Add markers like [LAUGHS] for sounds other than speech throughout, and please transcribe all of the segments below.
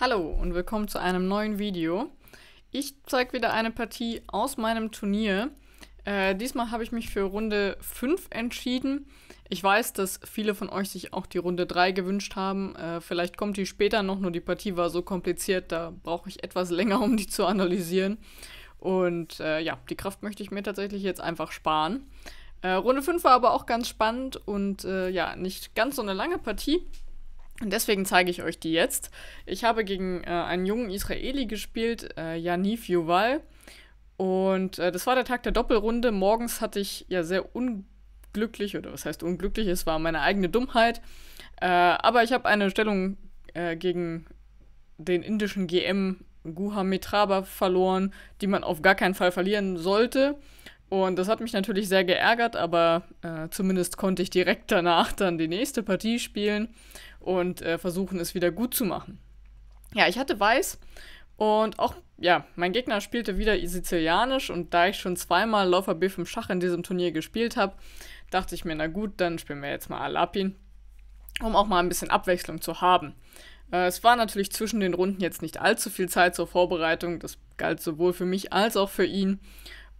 Hallo und willkommen zu einem neuen Video. Ich zeige wieder eine Partie aus meinem Turnier. Äh, diesmal habe ich mich für Runde 5 entschieden. Ich weiß, dass viele von euch sich auch die Runde 3 gewünscht haben. Äh, vielleicht kommt die später noch, nur die Partie war so kompliziert, da brauche ich etwas [LAUGHS] länger, um die zu analysieren. Und äh, ja, die Kraft möchte ich mir tatsächlich jetzt einfach sparen. Äh, Runde 5 war aber auch ganz spannend und äh, ja, nicht ganz so eine lange Partie. Und deswegen zeige ich euch die jetzt. Ich habe gegen äh, einen jungen Israeli gespielt, äh, Yaniv Yuval. Und äh, das war der Tag der Doppelrunde. Morgens hatte ich ja sehr unglücklich, oder was heißt unglücklich, es war meine eigene Dummheit. Äh, aber ich habe eine Stellung äh, gegen den indischen GM Guha Mitraba verloren, die man auf gar keinen Fall verlieren sollte. Und das hat mich natürlich sehr geärgert, aber äh, zumindest konnte ich direkt danach dann die nächste Partie spielen und äh, versuchen es wieder gut zu machen. Ja, ich hatte Weiß und auch, ja, mein Gegner spielte wieder Sizilianisch und da ich schon zweimal Läufer B5 Schach in diesem Turnier gespielt habe, dachte ich mir, na gut, dann spielen wir jetzt mal Alapin, um auch mal ein bisschen Abwechslung zu haben. Äh, es war natürlich zwischen den Runden jetzt nicht allzu viel Zeit zur Vorbereitung, das galt sowohl für mich als auch für ihn.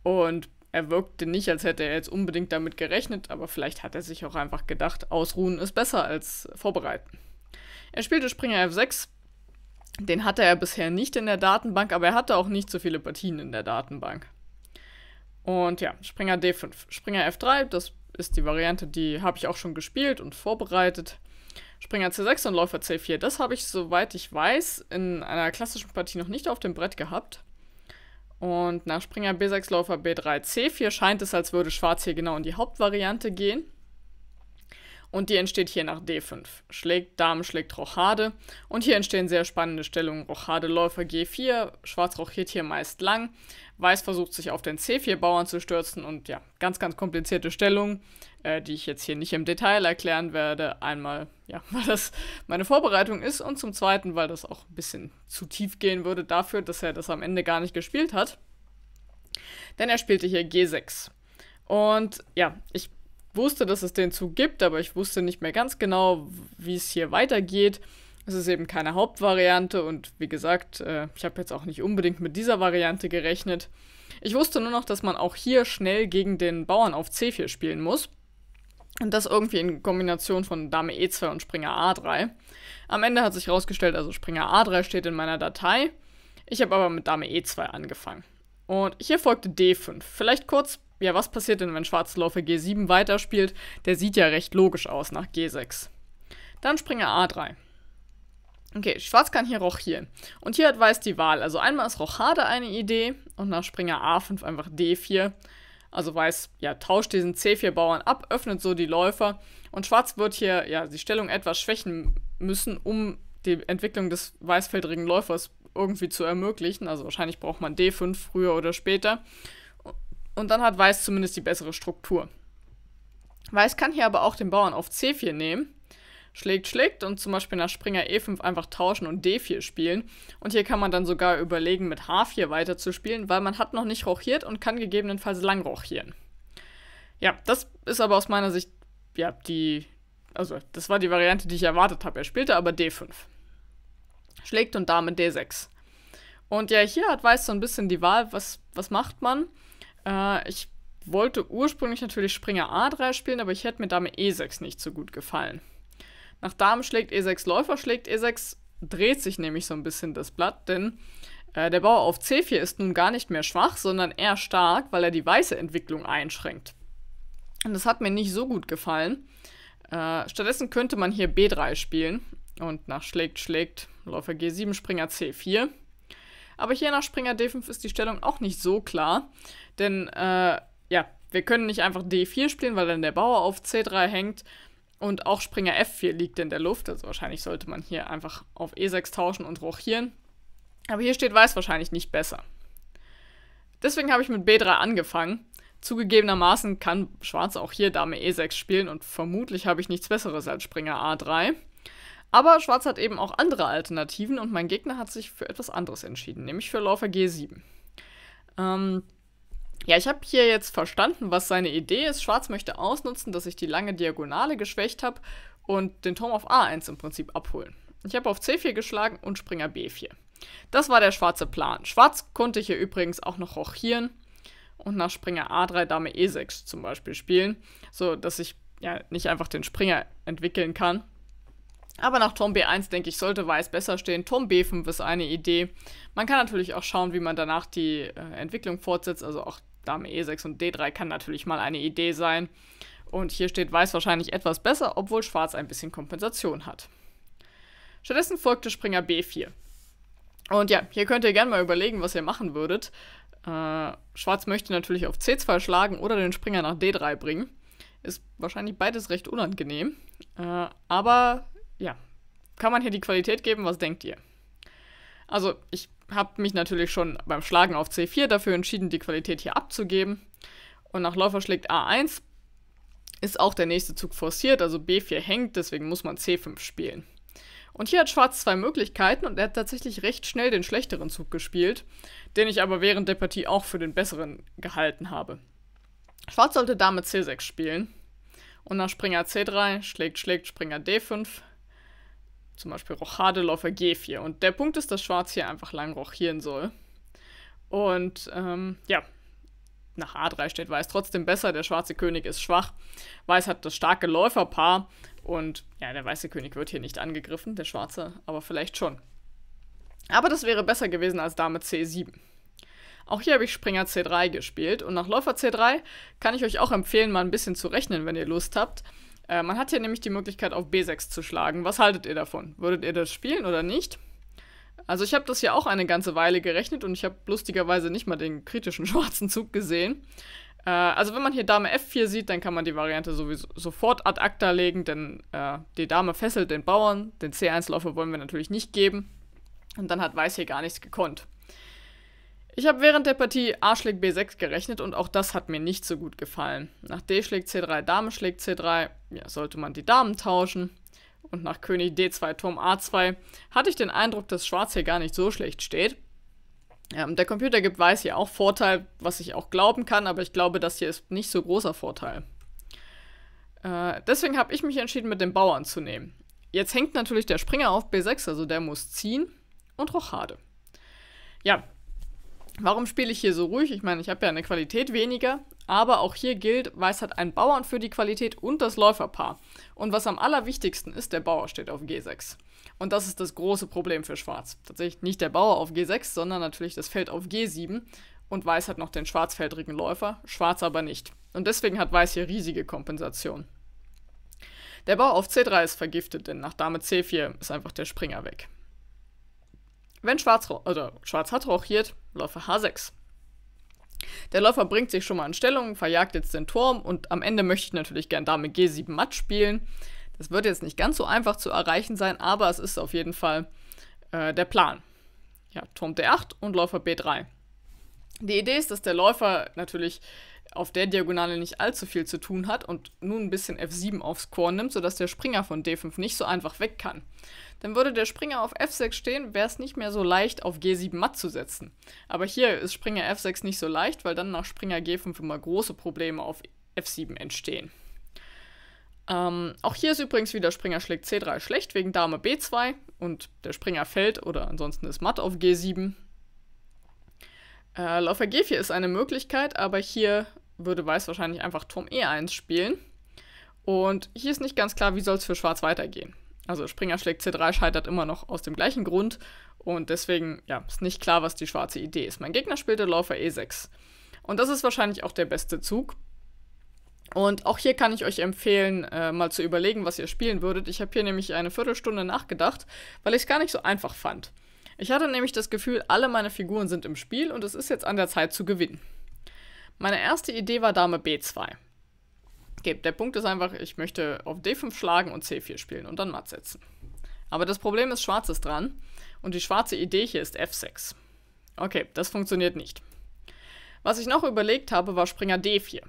Und er wirkte nicht, als hätte er jetzt unbedingt damit gerechnet, aber vielleicht hat er sich auch einfach gedacht, ausruhen ist besser als vorbereiten. Er spielte Springer F6. Den hatte er bisher nicht in der Datenbank, aber er hatte auch nicht so viele Partien in der Datenbank. Und ja, Springer D5. Springer F3, das ist die Variante, die habe ich auch schon gespielt und vorbereitet. Springer C6 und Läufer C4, das habe ich, soweit ich weiß, in einer klassischen Partie noch nicht auf dem Brett gehabt. Und nach Springer B6 Läufer B3 C4 scheint es, als würde Schwarz hier genau in die Hauptvariante gehen und die entsteht hier nach D5. Schlägt Dame, schlägt Rochade und hier entstehen sehr spannende Stellungen. Rochade, Läufer G4, Schwarz rochiert hier meist lang, Weiß versucht sich auf den C4-Bauern zu stürzen und ja, ganz, ganz komplizierte Stellungen, äh, die ich jetzt hier nicht im Detail erklären werde. Einmal, ja, [LAUGHS] weil das meine Vorbereitung ist und zum Zweiten, weil das auch ein bisschen zu tief gehen würde dafür, dass er das am Ende gar nicht gespielt hat. Denn er spielte hier G6. Und ja, ich wusste, dass es den Zug gibt, aber ich wusste nicht mehr ganz genau, wie es hier weitergeht. Es ist eben keine Hauptvariante und wie gesagt, äh, ich habe jetzt auch nicht unbedingt mit dieser Variante gerechnet. Ich wusste nur noch, dass man auch hier schnell gegen den Bauern auf C4 spielen muss. Und das irgendwie in Kombination von Dame E2 und Springer A3. Am Ende hat sich herausgestellt, also Springer A3 steht in meiner Datei. Ich habe aber mit Dame E2 angefangen. Und hier folgte D5. Vielleicht kurz ja, was passiert denn, wenn Schwarzdorfer G7 weiterspielt? Der sieht ja recht logisch aus nach G6. Dann Springer A3. Okay, Schwarz kann hier Roch hier. Und hier hat Weiß die Wahl. Also einmal ist Rochade eine Idee und nach Springer A5 einfach D4. Also Weiß ja, tauscht diesen C4-Bauern ab, öffnet so die Läufer. Und Schwarz wird hier ja, die Stellung etwas schwächen müssen, um die Entwicklung des weißfeldrigen Läufers irgendwie zu ermöglichen. Also wahrscheinlich braucht man D5 früher oder später. Und dann hat Weiß zumindest die bessere Struktur. Weiß kann hier aber auch den Bauern auf C4 nehmen. Schlägt, schlägt und zum Beispiel nach Springer E5 einfach tauschen und D4 spielen. Und hier kann man dann sogar überlegen, mit H4 weiterzuspielen, weil man hat noch nicht rochiert und kann gegebenenfalls lang rochieren. Ja, das ist aber aus meiner Sicht, ja, die, also das war die Variante, die ich erwartet habe. Er spielte aber D5. Schlägt und Dame D6. Und ja, hier hat Weiß so ein bisschen die Wahl, was, was macht man? Äh, ich wollte ursprünglich natürlich Springer A3 spielen, aber ich hätte mir Dame E6 nicht so gut gefallen. Nach Dame schlägt E6 Läufer, schlägt E6 dreht sich nämlich so ein bisschen das Blatt, denn äh, der Bauer auf C4 ist nun gar nicht mehr schwach, sondern eher stark, weil er die weiße Entwicklung einschränkt. Und das hat mir nicht so gut gefallen. Äh, stattdessen könnte man hier B3 spielen und nach schlägt, schlägt Läufer G7, Springer C4. Aber hier nach Springer D5 ist die Stellung auch nicht so klar. Denn, äh, ja, wir können nicht einfach D4 spielen, weil dann der Bauer auf C3 hängt. Und auch Springer F4 liegt in der Luft. Also wahrscheinlich sollte man hier einfach auf E6 tauschen und rochieren. Aber hier steht Weiß wahrscheinlich nicht besser. Deswegen habe ich mit B3 angefangen. Zugegebenermaßen kann Schwarz auch hier Dame E6 spielen und vermutlich habe ich nichts Besseres als Springer A3. Aber Schwarz hat eben auch andere Alternativen und mein Gegner hat sich für etwas anderes entschieden, nämlich für Läufer G7. Ähm, ja, ich habe hier jetzt verstanden, was seine Idee ist. Schwarz möchte ausnutzen, dass ich die lange Diagonale geschwächt habe und den Turm auf A1 im Prinzip abholen. Ich habe auf C4 geschlagen und Springer B4. Das war der schwarze Plan. Schwarz konnte hier übrigens auch noch rochieren und nach Springer A3 Dame E6 zum Beispiel spielen, so dass ich ja nicht einfach den Springer entwickeln kann, aber nach Tom B1, denke ich, sollte Weiß besser stehen. Tom B5 ist eine Idee. Man kann natürlich auch schauen, wie man danach die äh, Entwicklung fortsetzt. Also auch Dame E6 und D3 kann natürlich mal eine Idee sein. Und hier steht Weiß wahrscheinlich etwas besser, obwohl Schwarz ein bisschen Kompensation hat. Stattdessen folgte Springer B4. Und ja, hier könnt ihr gerne mal überlegen, was ihr machen würdet. Äh, Schwarz möchte natürlich auf C2 schlagen oder den Springer nach D3 bringen. Ist wahrscheinlich beides recht unangenehm. Äh, aber ja, kann man hier die Qualität geben? Was denkt ihr? Also, ich habe mich natürlich schon beim Schlagen auf C4 dafür entschieden, die Qualität hier abzugeben. Und nach Läufer schlägt A1 ist auch der nächste Zug forciert, also B4 hängt, deswegen muss man C5 spielen. Und hier hat Schwarz zwei Möglichkeiten und er hat tatsächlich recht schnell den schlechteren Zug gespielt, den ich aber während der Partie auch für den besseren gehalten habe. Schwarz sollte damit C6 spielen und nach Springer C3 schlägt, schlägt Springer D5 zum Beispiel Rochadel G4. Und der Punkt ist, dass Schwarz hier einfach lang rochieren soll. Und ähm, ja, nach A3 steht Weiß trotzdem besser. Der schwarze König ist schwach. Weiß hat das starke Läuferpaar. Und ja, der weiße König wird hier nicht angegriffen, der schwarze aber vielleicht schon. Aber das wäre besser gewesen als Dame C7. Auch hier habe ich Springer C3 gespielt und nach Läufer C3 kann ich euch auch empfehlen, mal ein bisschen zu rechnen, wenn ihr Lust habt. Äh, man hat hier nämlich die Möglichkeit, auf B6 zu schlagen. Was haltet ihr davon? Würdet ihr das spielen oder nicht? Also ich habe das ja auch eine ganze Weile gerechnet und ich habe lustigerweise nicht mal den kritischen [LAUGHS] schwarzen Zug gesehen. Äh, also wenn man hier Dame F4 sieht, dann kann man die Variante sowieso sofort ad acta legen, denn äh, die Dame fesselt den Bauern, den C1-Läufer wollen wir natürlich nicht geben. Und dann hat Weiß hier gar nichts gekonnt. Ich habe während der Partie A schlägt B6 gerechnet und auch das hat mir nicht so gut gefallen. Nach D schlägt C3, Dame schlägt C3, ja, sollte man die Damen tauschen. Und nach König D2, Turm A2 hatte ich den Eindruck, dass Schwarz hier gar nicht so schlecht steht. Ähm, der Computer gibt Weiß hier auch Vorteil, was ich auch glauben kann, aber ich glaube, das hier ist nicht so großer Vorteil. Äh, deswegen habe ich mich entschieden, mit dem Bauern zu nehmen. Jetzt hängt natürlich der Springer auf B6, also der muss ziehen und Rochade. Ja, Warum spiele ich hier so ruhig? Ich meine, ich habe ja eine Qualität weniger, aber auch hier gilt, weiß hat ein Bauern für die Qualität und das Läuferpaar. Und was am allerwichtigsten ist, der Bauer steht auf G6. Und das ist das große Problem für Schwarz. Tatsächlich nicht der Bauer auf G6, sondern natürlich das Feld auf G7. Und Weiß hat noch den schwarzfeldrigen Läufer, Schwarz aber nicht. Und deswegen hat Weiß hier riesige Kompensation. Der Bauer auf C3 ist vergiftet, denn nach Dame C4 ist einfach der Springer weg. Wenn Schwarz, oder Schwarz hat rochiert, Läufer H6. Der Läufer bringt sich schon mal in Stellung, verjagt jetzt den Turm und am Ende möchte ich natürlich gern Dame G7 matt spielen. Das wird jetzt nicht ganz so einfach zu erreichen sein, aber es ist auf jeden Fall äh, der Plan. Ja, Turm D8 und Läufer B3. Die Idee ist, dass der Läufer natürlich auf der Diagonale nicht allzu viel zu tun hat und nun ein bisschen F7 aufs Korn nimmt, sodass der Springer von D5 nicht so einfach weg kann. Dann würde der Springer auf F6 stehen, wäre es nicht mehr so leicht, auf G7 matt zu setzen. Aber hier ist Springer F6 nicht so leicht, weil dann nach Springer G5 immer große Probleme auf F7 entstehen. Ähm, auch hier ist übrigens wieder Springer schlägt C3 schlecht wegen Dame B2 und der Springer fällt oder ansonsten ist matt auf G7. Äh, G4 ist eine Möglichkeit, aber hier würde Weiß wahrscheinlich einfach Turm E1 spielen. Und hier ist nicht ganz klar, wie soll es für Schwarz weitergehen. Also Springer schlägt C3 scheitert immer noch aus dem gleichen Grund und deswegen ja, ist nicht klar, was die schwarze Idee ist. Mein Gegner spielte Läufer E6 und das ist wahrscheinlich auch der beste Zug. Und auch hier kann ich euch empfehlen, äh, mal zu überlegen, was ihr spielen würdet. Ich habe hier nämlich eine Viertelstunde nachgedacht, weil ich es gar nicht so einfach fand. Ich hatte nämlich das Gefühl, alle meine Figuren sind im Spiel und es ist jetzt an der Zeit zu gewinnen. Meine erste Idee war Dame B2. Okay, der Punkt ist einfach, ich möchte auf D5 schlagen und C4 spielen und dann matt setzen. Aber das Problem ist, Schwarz ist dran und die schwarze Idee hier ist F6. Okay, das funktioniert nicht. Was ich noch überlegt habe, war Springer D4.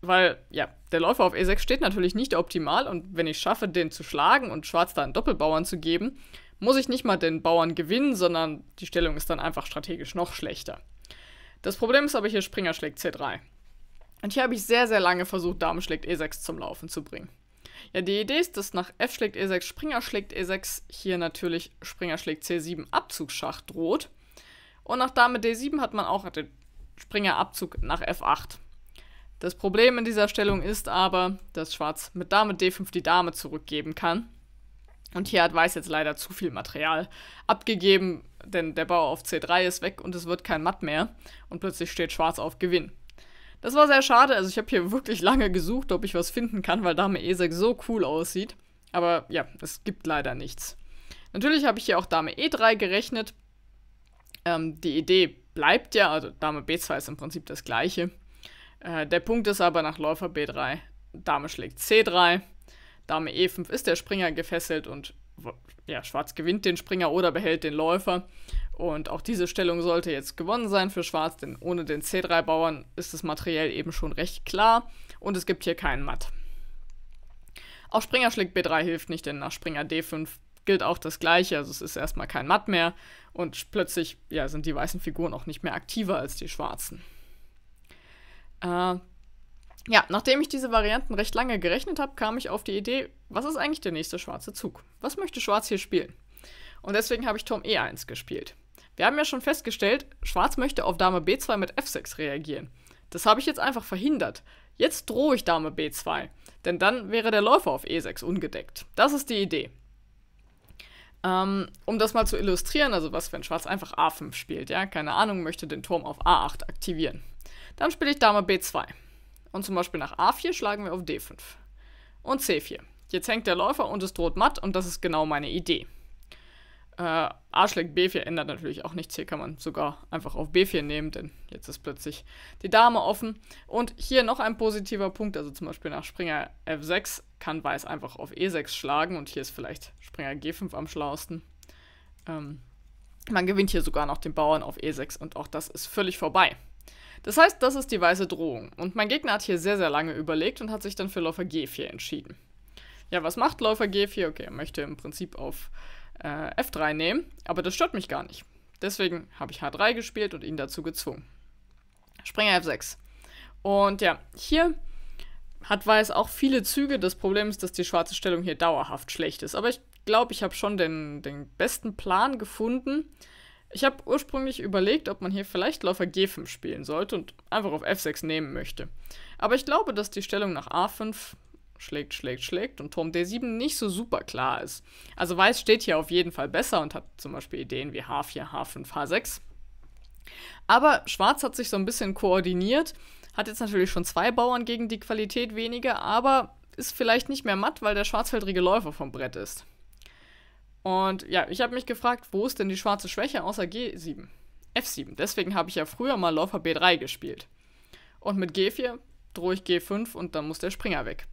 Weil, ja, der Läufer auf E6 steht natürlich nicht optimal und wenn ich schaffe, den zu schlagen und Schwarz da einen Doppelbauern zu geben, muss ich nicht mal den Bauern gewinnen, sondern die Stellung ist dann einfach strategisch noch schlechter. Das Problem ist aber hier, Springer schlägt C3. Und hier habe ich sehr, sehr lange versucht, Dame schlägt E6 zum Laufen zu bringen. Ja, die Idee ist, dass nach F schlägt E6, Springer schlägt E6, hier natürlich Springer schlägt C7, Abzugsschach droht. Und nach Dame D7 hat man auch den Springer-Abzug nach F8. Das Problem in dieser Stellung ist aber, dass Schwarz mit Dame D5 die Dame zurückgeben kann. Und hier hat Weiß jetzt leider zu viel Material abgegeben, denn der Bauer auf C3 ist weg und es wird kein Matt mehr. Und plötzlich steht Schwarz auf Gewinn. Das war sehr schade, also ich habe hier wirklich lange gesucht, ob ich was finden kann, weil Dame E6 so cool aussieht. Aber ja, es gibt leider nichts. Natürlich habe ich hier auch Dame E3 gerechnet. Ähm, die Idee bleibt ja, also Dame B2 ist im Prinzip das gleiche. Äh, der Punkt ist aber nach Läufer B3, Dame schlägt C3 Dame E5 ist der Springer gefesselt und ja, Schwarz gewinnt den Springer oder behält den Läufer. Und auch diese Stellung sollte jetzt gewonnen sein für Schwarz, denn ohne den C3-Bauern ist das materiell eben schon recht klar und es gibt hier keinen Matt. Auch Springer schlägt B3 hilft nicht, denn nach Springer D5 gilt auch das Gleiche. Also es ist erstmal kein Matt mehr und plötzlich ja, sind die weißen Figuren auch nicht mehr aktiver als die schwarzen. Äh, ja, nachdem ich diese Varianten recht lange gerechnet habe, kam ich auf die Idee, was ist eigentlich der nächste schwarze Zug? Was möchte Schwarz hier spielen? Und deswegen habe ich Turm E1 gespielt. Wir haben ja schon festgestellt, Schwarz möchte auf Dame B2 mit F6 reagieren. Das habe ich jetzt einfach verhindert. Jetzt drohe ich Dame B2, denn dann wäre der Läufer auf E6 ungedeckt. Das ist die Idee. Ähm, um das mal zu illustrieren, also was, wenn Schwarz einfach A5 spielt, ja, keine Ahnung, möchte den Turm auf A8 aktivieren. Dann spiele ich Dame B2. Und zum Beispiel nach A4 schlagen wir auf D5. Und C4. Jetzt hängt der Läufer und es droht matt und das ist genau meine Idee. Äh, A schlägt B4 ändert natürlich auch nichts. Hier kann man sogar einfach auf B4 nehmen, denn jetzt ist plötzlich die Dame offen. Und hier noch ein positiver Punkt, also zum Beispiel nach Springer F6 kann Weiß einfach auf E6 schlagen und hier ist vielleicht Springer G5 am schlauesten. Ähm, man gewinnt hier sogar noch den Bauern auf E6 und auch das ist völlig vorbei. Das heißt, das ist die weiße Drohung. Und mein Gegner hat hier sehr, sehr lange überlegt und hat sich dann für Läufer G4 entschieden. Ja, was macht Läufer G4? Okay, er möchte im Prinzip auf äh, F3 nehmen, aber das stört mich gar nicht. Deswegen habe ich H3 gespielt und ihn dazu gezwungen. Springer F6. Und ja, hier hat Weiß auch viele Züge. Das Problem ist, dass die schwarze Stellung hier dauerhaft schlecht ist. Aber ich glaube, ich habe schon den, den besten Plan gefunden, ich habe ursprünglich überlegt, ob man hier vielleicht Läufer G5 spielen sollte und einfach auf F6 nehmen möchte. Aber ich glaube, dass die Stellung nach A5 schlägt, schlägt, schlägt und Turm D7 nicht so super klar ist. Also Weiß steht hier auf jeden Fall besser und hat zum Beispiel Ideen wie H4, H5, H6. Aber Schwarz hat sich so ein bisschen koordiniert, hat jetzt natürlich schon zwei Bauern gegen die Qualität weniger, aber ist vielleicht nicht mehr matt, weil der schwarzfeldrige Läufer vom Brett ist. Und ja, ich habe mich gefragt, wo ist denn die schwarze Schwäche außer G7? F7. Deswegen habe ich ja früher mal Läufer B3 gespielt. Und mit G4 drohe ich G5 und dann muss der Springer weg.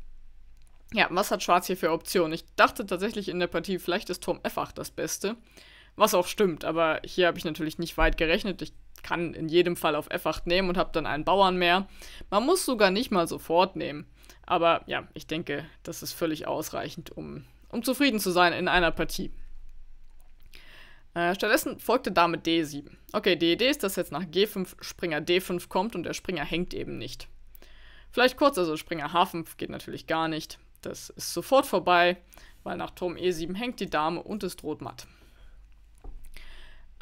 Ja, was hat Schwarz hier für Optionen? Ich dachte tatsächlich in der Partie, vielleicht ist Turm F8 das Beste. Was auch stimmt, aber hier habe ich natürlich nicht weit gerechnet. Ich kann in jedem Fall auf F8 nehmen und habe dann einen Bauern mehr. Man muss sogar nicht mal sofort nehmen. Aber ja, ich denke, das ist völlig ausreichend, um um zufrieden zu sein in einer Partie. Äh, stattdessen folgte Dame D7. Okay, die Idee ist, dass jetzt nach G5 Springer D5 kommt und der Springer hängt eben nicht. Vielleicht kurz, also Springer H5 geht natürlich gar nicht. Das ist sofort vorbei, weil nach Turm E7 hängt die Dame und es droht matt.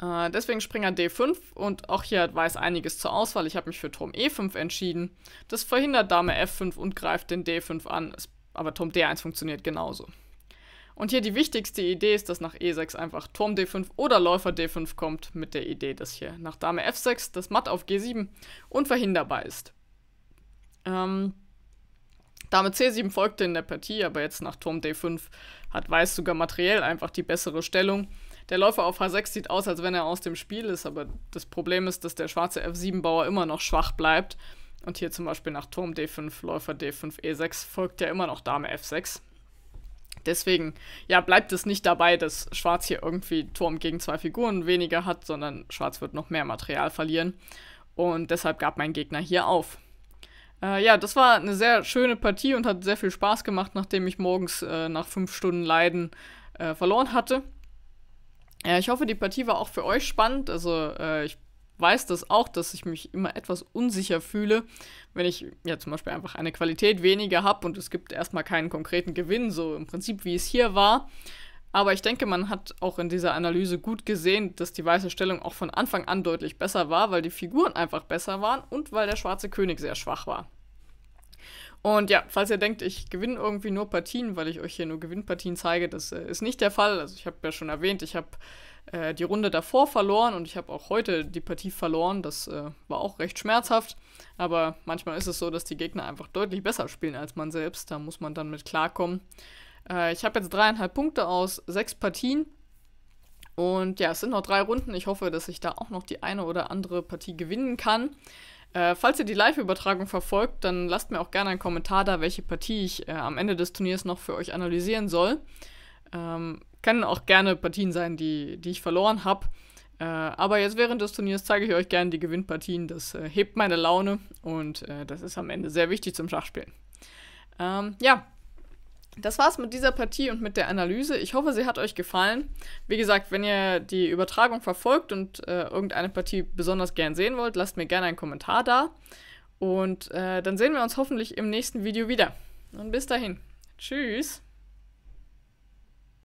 Äh, deswegen Springer D5 und auch hier hat Weiß einiges zur Auswahl. Ich habe mich für Turm E5 entschieden. Das verhindert Dame F5 und greift den D5 an, aber Turm D1 funktioniert genauso. Und hier die wichtigste Idee ist, dass nach E6 einfach Turm D5 oder Läufer D5 kommt, mit der Idee, dass hier nach Dame F6 das Matt auf G7 unverhinderbar ist. Ähm, Dame C7 folgte in der Partie, aber jetzt nach Turm D5 hat Weiß sogar materiell einfach die bessere Stellung. Der Läufer auf H6 sieht aus, als wenn er aus dem Spiel ist, aber das Problem ist, dass der schwarze F7-Bauer immer noch schwach bleibt. Und hier zum Beispiel nach Turm D5, Läufer D5, E6 folgt ja immer noch Dame F6. Deswegen, ja, bleibt es nicht dabei, dass Schwarz hier irgendwie Turm gegen zwei Figuren weniger hat, sondern Schwarz wird noch mehr Material verlieren. Und deshalb gab mein Gegner hier auf. Äh, ja, das war eine sehr schöne Partie und hat sehr viel Spaß gemacht, nachdem ich morgens äh, nach fünf Stunden Leiden äh, verloren hatte. Ja, ich hoffe, die Partie war auch für euch spannend. Also äh, ich weiß das auch, dass ich mich immer etwas unsicher fühle, wenn ich ja zum Beispiel einfach eine Qualität weniger habe und es gibt erstmal keinen konkreten Gewinn, so im Prinzip wie es hier war. Aber ich denke, man hat auch in dieser Analyse gut gesehen, dass die weiße Stellung auch von Anfang an deutlich besser war, weil die Figuren einfach besser waren und weil der schwarze König sehr schwach war. Und ja, falls ihr denkt, ich gewinne irgendwie nur Partien, weil ich euch hier nur Gewinnpartien zeige, das äh, ist nicht der Fall. Also ich habe ja schon erwähnt, ich habe äh, die Runde davor verloren und ich habe auch heute die Partie verloren. Das äh, war auch recht schmerzhaft. Aber manchmal ist es so, dass die Gegner einfach deutlich besser spielen als man selbst. Da muss man dann mit klarkommen. Äh, ich habe jetzt dreieinhalb Punkte aus sechs Partien. Und ja, es sind noch drei Runden. Ich hoffe, dass ich da auch noch die eine oder andere Partie gewinnen kann. Äh, falls ihr die Live-Übertragung verfolgt, dann lasst mir auch gerne einen Kommentar da, welche Partie ich äh, am Ende des Turniers noch für euch analysieren soll. Ähm, können auch gerne Partien sein, die, die ich verloren habe. Äh, aber jetzt während des Turniers zeige ich euch gerne die Gewinnpartien. Das äh, hebt meine Laune und äh, das ist am Ende sehr wichtig zum Schachspielen. Ähm, ja, das war's mit dieser Partie und mit der Analyse. Ich hoffe, sie hat euch gefallen. Wie gesagt, wenn ihr die Übertragung verfolgt und äh, irgendeine Partie besonders gern sehen wollt, lasst mir gerne einen Kommentar da. Und äh, dann sehen wir uns hoffentlich im nächsten Video wieder. Und bis dahin. Tschüss.